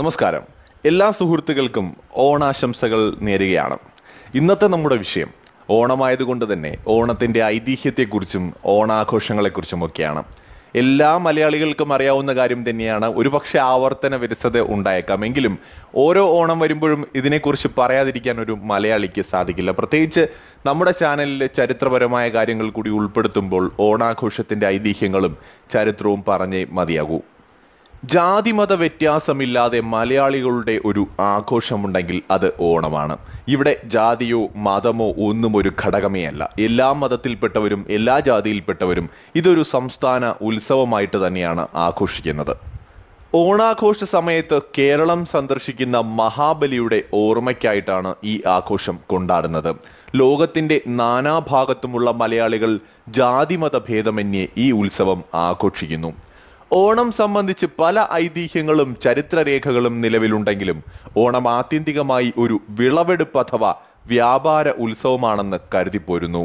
നമസ്കാരം എല്ലാ സുഹൃത്തുക്കൾക്കും ഓണാശംസകൾ നേരുകയാണ് ഇന്നത്തെ നമ്മുടെ വിഷയം ഓണമായതുകൊണ്ട് തന്നെ ഓണത്തിൻ്റെ ഐതിഹ്യത്തെക്കുറിച്ചും ഓണാഘോഷങ്ങളെക്കുറിച്ചും ഒക്കെയാണ് എല്ലാ മലയാളികൾക്കും അറിയാവുന്ന കാര്യം തന്നെയാണ് ഒരുപക്ഷെ ആവർത്തന വിരസത ഉണ്ടായേക്കാം എങ്കിലും ഓരോ ഓണം വരുമ്പോഴും ഇതിനെക്കുറിച്ച് പറയാതിരിക്കാൻ ഒരു മലയാളിക്ക് സാധിക്കില്ല പ്രത്യേകിച്ച് നമ്മുടെ ചാനലിലെ ചരിത്രപരമായ കാര്യങ്ങൾ കൂടി ഉൾപ്പെടുത്തുമ്പോൾ ഓണാഘോഷത്തിൻ്റെ ഐതിഹ്യങ്ങളും ചരിത്രവും പറഞ്ഞേ മതിയാകൂ ജാതിമത വ്യത്യാസമില്ലാതെ മലയാളികളുടെ ഒരു ആഘോഷമുണ്ടെങ്കിൽ അത് ഓണമാണ് ഇവിടെ ജാതിയോ മതമോ ഒന്നും ഒരു ഘടകമേ അല്ല എല്ലാ മതത്തിൽപ്പെട്ടവരും എല്ലാ ജാതിയിൽപ്പെട്ടവരും ഇതൊരു സംസ്ഥാന ഉത്സവമായിട്ട് തന്നെയാണ് ആഘോഷിക്കുന്നത് ഓണാഘോഷ സമയത്ത് കേരളം സന്ദർശിക്കുന്ന മഹാബലിയുടെ ഓർമ്മയ്ക്കായിട്ടാണ് ഈ ആഘോഷം കൊണ്ടാടുന്നത് ലോകത്തിൻ്റെ നാനാഭാഗത്തുമുള്ള മലയാളികൾ ജാതിമത ഭേദമന്യേ ഈ ഉത്സവം ആഘോഷിക്കുന്നു ഓണം സംബന്ധിച്ച് പല ഐതിഹ്യങ്ങളും ചരിത്രരേഖകളും നിലവിലുണ്ടെങ്കിലും ഓണം ആത്യന്തികമായി ഒരു വിളവെടുപ്പ് അഥവാ വ്യാപാര ഉത്സവമാണെന്ന് കരുതിപ്പോരുന്നു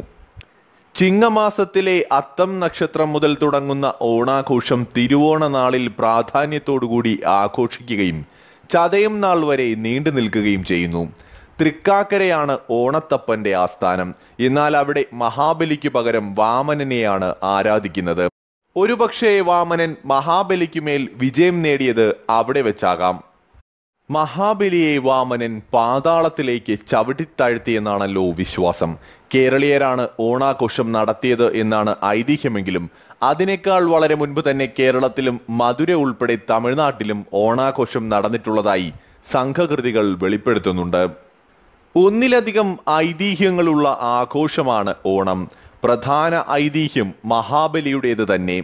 ചിങ്ങമാസത്തിലെ അത്തം നക്ഷത്രം മുതൽ തുടങ്ങുന്ന ഓണാഘോഷം തിരുവോണ നാളിൽ പ്രാധാന്യത്തോടുകൂടി ആഘോഷിക്കുകയും ചതയം നാൾ വരെ നീണ്ടു നിൽക്കുകയും ചെയ്യുന്നു തൃക്കാക്കരയാണ് ഓണത്തപ്പന്റെ ആസ്ഥാനം എന്നാൽ അവിടെ മഹാബലിക്ക് പകരം വാമനനെയാണ് ആരാധിക്കുന്നത് ഒരുപക്ഷേ വാമനൻ മഹാബലിക്കുമേൽ വിജയം നേടിയത് അവിടെ വെച്ചാകാം മഹാബലിയെ വാമനൻ പാതാളത്തിലേക്ക് ചവിട്ടിത്താഴ്ത്തിയെന്നാണല്ലോ വിശ്വാസം കേരളീയരാണ് ഓണാഘോഷം നടത്തിയത് എന്നാണ് ഐതിഹ്യമെങ്കിലും അതിനേക്കാൾ വളരെ മുൻപ് തന്നെ കേരളത്തിലും മധുര ഉൾപ്പെടെ തമിഴ്നാട്ടിലും ഓണാഘോഷം നടന്നിട്ടുള്ളതായി സംഘകൃതികൾ വെളിപ്പെടുത്തുന്നുണ്ട് ഒന്നിലധികം ഐതിഹ്യങ്ങളുള്ള ആഘോഷമാണ് ഓണം പ്രധാന ഐതിഹ്യം മഹാബലിയുടേത് തന്നെ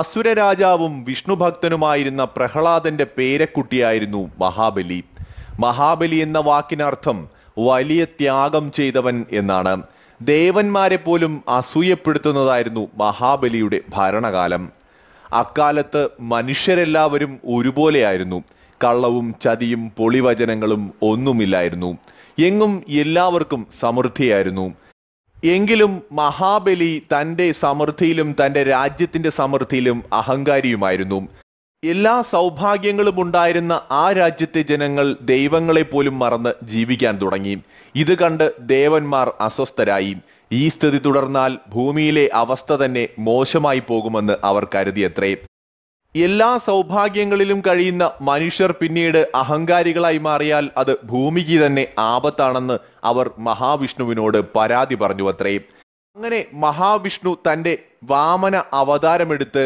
അസുര രാജാവും വിഷ്ണുഭക്തനുമായിരുന്ന പ്രഹ്ലാദന്റെ പേരക്കുട്ടിയായിരുന്നു മഹാബലി മഹാബലി എന്ന വാക്കിനർത്ഥം വലിയ ത്യാഗം ചെയ്തവൻ എന്നാണ് ദേവന്മാരെ പോലും അസൂയപ്പെടുത്തുന്നതായിരുന്നു മഹാബലിയുടെ ഭരണകാലം അക്കാലത്ത് മനുഷ്യരെല്ലാവരും ഒരുപോലെയായിരുന്നു കള്ളവും ചതിയും പൊളിവചനങ്ങളും ഒന്നുമില്ലായിരുന്നു എങ്ങും എല്ലാവർക്കും സമൃദ്ധിയായിരുന്നു എങ്കിലും മഹാബലി തൻ്റെ സമൃദ്ധിയിലും തൻ്റെ രാജ്യത്തിൻ്റെ സമൃദ്ധിയിലും അഹങ്കാരിയുമായിരുന്നു എല്ലാ സൗഭാഗ്യങ്ങളും ഉണ്ടായിരുന്ന ആ രാജ്യത്തെ ജനങ്ങൾ ദൈവങ്ങളെ പോലും മറന്ന് ജീവിക്കാൻ തുടങ്ങി ഇത് കണ്ട് ദേവന്മാർ അസ്വസ്ഥരായി ഈ സ്ഥിതി തുടർന്നാൽ ഭൂമിയിലെ അവസ്ഥ തന്നെ മോശമായി പോകുമെന്ന് അവർ കരുതിയത്രേ എല്ലാ സൗഭാഗ്യങ്ങളിലും കഴിയുന്ന മനുഷ്യർ പിന്നീട് അഹങ്കാരികളായി മാറിയാൽ അത് ഭൂമിക്ക് തന്നെ ആപത്താണെന്ന് അവർ മഹാവിഷ്ണുവിനോട് പരാതി പറഞ്ഞു അത്രയും അങ്ങനെ മഹാവിഷ്ണു തൻ്റെ വാമന അവതാരമെടുത്ത്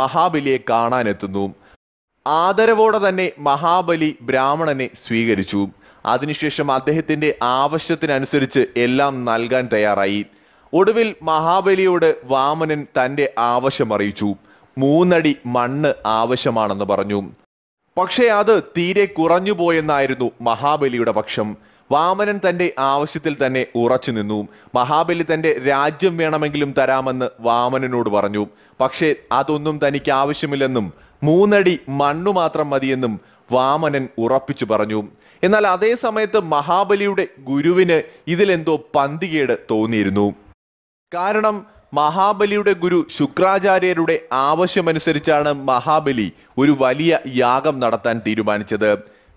മഹാബലിയെ കാണാനെത്തുന്നു ആദരവോടെ തന്നെ മഹാബലി ബ്രാഹ്മണനെ സ്വീകരിച്ചു അതിനുശേഷം അദ്ദേഹത്തിൻ്റെ ആവശ്യത്തിനനുസരിച്ച് എല്ലാം നൽകാൻ തയ്യാറായി ഒടുവിൽ മഹാബലിയോട് വാമനൻ തൻ്റെ ആവശ്യം അറിയിച്ചു മൂന്നടി മണ്ണ് ആവശ്യമാണെന്ന് പറഞ്ഞു പക്ഷേ അത് തീരെ കുറഞ്ഞു പോയെന്നായിരുന്നു മഹാബലിയുടെ പക്ഷം വാമനൻ തന്റെ ആവശ്യത്തിൽ തന്നെ ഉറച്ചു നിന്നു മഹാബലി തന്റെ രാജ്യം വേണമെങ്കിലും തരാമെന്ന് വാമനനോട് പറഞ്ഞു പക്ഷേ അതൊന്നും തനിക്ക് ആവശ്യമില്ലെന്നും മൂന്നടി മണ്ണു മാത്രം മതിയെന്നും വാമനൻ ഉറപ്പിച്ചു പറഞ്ഞു എന്നാൽ അതേ സമയത്ത് മഹാബലിയുടെ ഗുരുവിന് ഇതിലെന്തോ പന്തികേട് തോന്നിയിരുന്നു കാരണം മഹാബലിയുടെ ഗുരു ശുക്രാചാര്യരുടെ ആവശ്യമനുസരിച്ചാണ് മഹാബലി ഒരു വലിയ യാഗം നടത്താൻ തീരുമാനിച്ചത്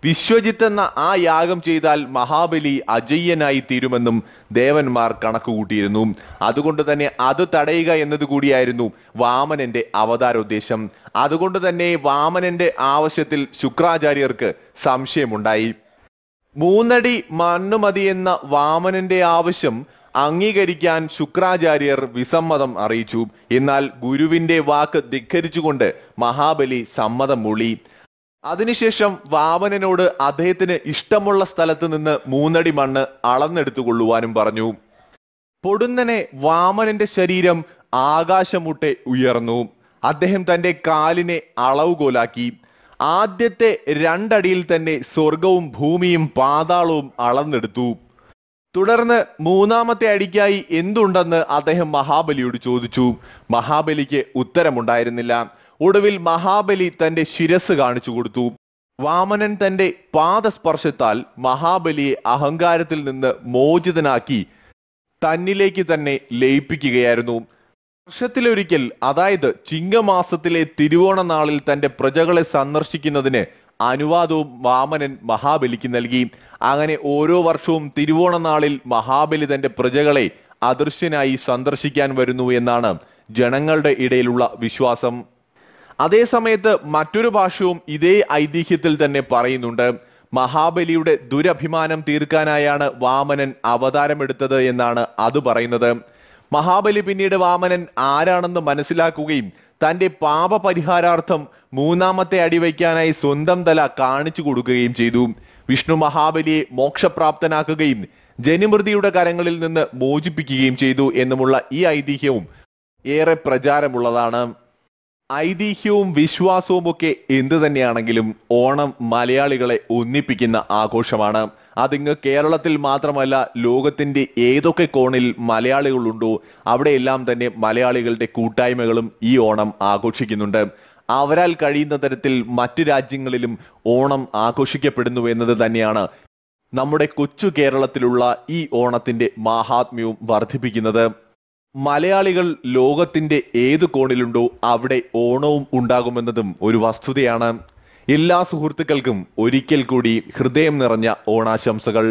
വിശ്വജിത്ത് എന്ന ആ യാഗം ചെയ്താൽ മഹാബലി അജയ്യനായി തീരുമെന്നും ദേവന്മാർ കണക്കുകൂട്ടിയിരുന്നു അതുകൊണ്ട് തന്നെ അത് തടയുക എന്നതുകൂടിയായിരുന്നു വാമനന്റെ അവതാരോദ്ദേശം അതുകൊണ്ട് തന്നെ വാമനന്റെ ആവശ്യത്തിൽ ശുക്രാചാര്യർക്ക് സംശയമുണ്ടായി മൂന്നടി മണ്ണ് എന്ന വാമനന്റെ ആവശ്യം അംഗീകരിക്കാൻ ശുക്രാചാര്യർ വിസമ്മതം അറിയിച്ചു എന്നാൽ ഗുരുവിന്റെ വാക്ക് ധിഖരിച്ചുകൊണ്ട് മഹാബലി സമ്മതം മൂളി അതിനുശേഷം വാമനനോട് അദ്ദേഹത്തിന് ഇഷ്ടമുള്ള സ്ഥലത്ത് നിന്ന് മൂന്നടി മണ്ണ് അളന്നെടുത്തുകൊള്ളുവാനും പറഞ്ഞു പൊടുന്നനെ വാമനന്റെ ശരീരം ആകാശമുട്ടെ ഉയർന്നു അദ്ദേഹം തന്റെ കാലിനെ അളവുകോലാക്കി ആദ്യത്തെ രണ്ടടിയിൽ തന്നെ സ്വർഗവും ഭൂമിയും പാതാളവും അളന്നെടുത്തു തുടർന്ന് മൂന്നാമത്തെ അടിക്കായി എന്തുണ്ടെന്ന് അദ്ദേഹം മഹാബലിയോട് ചോദിച്ചു മഹാബലിക്ക് ഉത്തരമുണ്ടായിരുന്നില്ല ഒടുവിൽ മഹാബലി തന്റെ ശിരസ് കാണിച്ചു കൊടുത്തു വാമനൻ തന്റെ പാദസ്പർശത്താൽ മഹാബലിയെ അഹങ്കാരത്തിൽ നിന്ന് മോചിതനാക്കി തന്നിലേക്ക് തന്നെ ലയിപ്പിക്കുകയായിരുന്നു വർഷത്തിലൊരിക്കൽ അതായത് ചിങ്ങമാസത്തിലെ തിരുവോണ നാളിൽ തന്റെ പ്രജകളെ സന്ദർശിക്കുന്നതിന് അനുവാദവും വാമനൻ മഹാബലിക്ക് നൽകി അങ്ങനെ ഓരോ വർഷവും തിരുവോണ നാളിൽ മഹാബലി തന്റെ പ്രജകളെ അദൃശ്യനായി സന്ദർശിക്കാൻ വരുന്നു എന്നാണ് ജനങ്ങളുടെ ഇടയിലുള്ള വിശ്വാസം അതേസമയത്ത് മറ്റൊരു ഭാഷവും ഇതേ ഐതിഹ്യത്തിൽ തന്നെ പറയുന്നുണ്ട് മഹാബലിയുടെ ദുരഭിമാനം തീർക്കാനായാണ് വാമനൻ അവതാരമെടുത്തത് എന്നാണ് അത് പറയുന്നത് മഹാബലി പിന്നീട് വാമനൻ ആരാണെന്ന് മനസ്സിലാക്കുകയും തന്റെ പാപപരിഹാരാർത്ഥം മൂന്നാമത്തെ അടിവയ്ക്കാനായി സ്വന്തം തല കാണിച്ചു കൊടുക്കുകയും ചെയ്തു വിഷ്ണു മഹാബലിയെ മോക്ഷപ്രാപ്തനാക്കുകയും ജനിമൃതിയുടെ കരങ്ങളിൽ നിന്ന് മോചിപ്പിക്കുകയും ചെയ്തു എന്നുമുള്ള ഈ ഐതിഹ്യവും ഏറെ പ്രചാരമുള്ളതാണ് ഐതിഹ്യവും വിശ്വാസവും ഒക്കെ എന്തു തന്നെയാണെങ്കിലും ഓണം മലയാളികളെ ഒന്നിപ്പിക്കുന്ന ആഘോഷമാണ് അതിങ്ങ് കേരളത്തിൽ മാത്രമല്ല ലോകത്തിൻ്റെ ഏതൊക്കെ കോണിൽ മലയാളികളുണ്ടോ അവിടെയെല്ലാം തന്നെ മലയാളികളുടെ കൂട്ടായ്മകളും ഈ ഓണം ആഘോഷിക്കുന്നുണ്ട് അവരാൽ കഴിയുന്ന തരത്തിൽ മറ്റു രാജ്യങ്ങളിലും ഓണം ആഘോഷിക്കപ്പെടുന്നു എന്നത് തന്നെയാണ് നമ്മുടെ കൊച്ചു കേരളത്തിലുള്ള ഈ ഓണത്തിൻ്റെ മാഹാത്മ്യവും വർദ്ധിപ്പിക്കുന്നത് മലയാളികൾ ലോകത്തിൻ്റെ ഏത് കോണിലുണ്ടോ അവിടെ ഓണവും ഉണ്ടാകുമെന്നതും ഒരു വസ്തുതയാണ് എല്ലാ സുഹൃത്തുക്കൾക്കും ഒരിക്കൽ കൂടി ഹൃദയം നിറഞ്ഞ ഓണാശംസകൾ